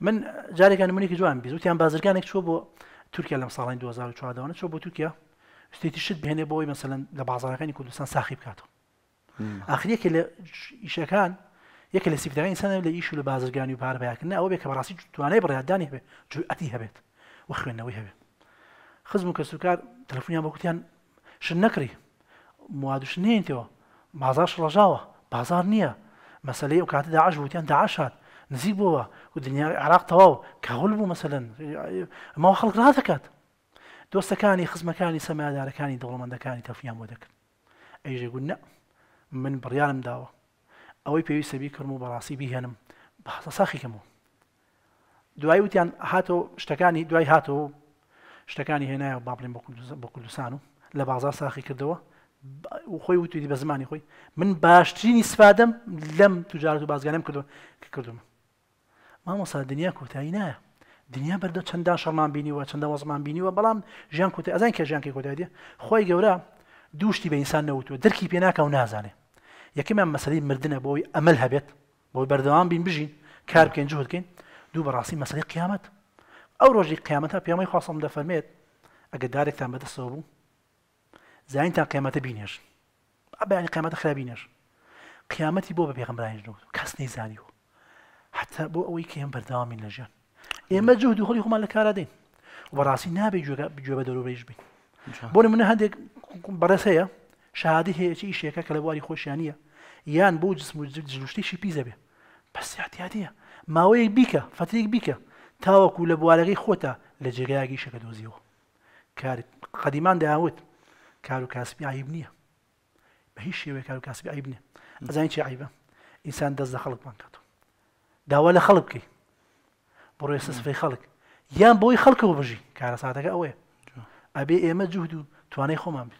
من جارێکان منێکی جوان بیست وتیان بازرگانێک چۆ بۆ تورکیا لەم ساڵی 2014 چۆ بۆ تورکیا شتێتی شت بهێنێ بۆی مەمثلەن لە بازارەکانی کوردستان ساخی بکاتەوە ئاخریەکە لە ئیشەکان یەکە لە سیفدەکانی سەن لە ئیش لە بازرگانی و پاربیاکردن ئەو بێ کە بەڕاستی توانای بڕیاددانی هەبێ جوئەتی هەبێت و خوێندنەوەی هەبێت خزم و کەسوکار تەلفۆنیان بەکوتیان شن نەکری موادوش نێنتەوە بازار شڕژاوە بازار نییە مەسلەی ئەو کاتە داعش بوتیان داعشات نزيك بوا ودنيا عراق تواو كهولبو مثلا ما هو خلق كات دوست كاني لها تكات دۆستەکانی خزمەکانی سەمادارەکانی دەوڵەمەندەکانی تەفیان بۆ دەکرد ئەیژێ گونە من بڕیانم داوە ئەوەی پێویستە بیکردم و بەڕاستی بیهێنم بەسە ساخیکەمەوە دوای وتیان هاتۆ شتەکانی دوای هاتەوە شتەکانی هێنایە باڵێن بە کوردستان و لە بازار ساخی کردەوە خۆی وتوی بە زمانی خۆی من باشترینی سفادەم لەم توجارت و بازگانم کردو کە کردومە مامۆسا دنیا کۆتایی نایە دنیا بەردە چەنددا شەڵمان بینیوە چەندە وەزمان بینیوە بەڵام ژیان کوتە ئەزان کە ژیانکە کۆدادە خۆی گەورە دوشتی بە ئینسان نەوتوە دەرکی پێناکە و نازانێ یەکیمان مەسەی مردنە بۆی ئەمەل هەبێت بۆی بەردەوام بین بژین کار بکەین جوود بکەین دوو بەڕاستی مەسەی قیامەت ئەو ڕۆژی قیامەتە پێمەی خواستم دەفەرمێت ئەگە دارێکتان بەدەستەوە بوو زین تا قیامەتە بینێش ئەبیانی قیامەتە خرابینێش قیامەتی بۆ بە پێغمبرایش کەس نەیزانیوە حتا بۆ ئەوەی کە ئێم بەرداوامی لەژیان ئێمە جوود و هەڵی خۆمان لە کارە دێن بەڕاستی نابێ گوێ بە دەروڕێژ بین بۆ منە هەندێک بەرەسەیە شادی هەیەکی ئیشێکە کە لە بواری خۆشیانە یان بۆ جسم و جلوشتیشی پیزە بێ پسیاتیاتە ماوەیەک بیکە فترێک بیکە تاوەکو لە بوارەکەی خۆتە لە جێگایکی شەکە دۆزیەوە قەدیمان داوت کار و کاسبی عیب نییە بە هیچ شێوەیە کار و کاسبی عیب نیە ئەزانین چی عیبە ئینسان دەست لە خەڵک بانکات داوا لە خەڵک بکەی بڕۆی سەسفەی خەڵک یان بۆی خەڵکەوە بژی کارە سااتەکە ئەوەیە ئەبێ ئێمە جوود و توانای خۆمان بێت.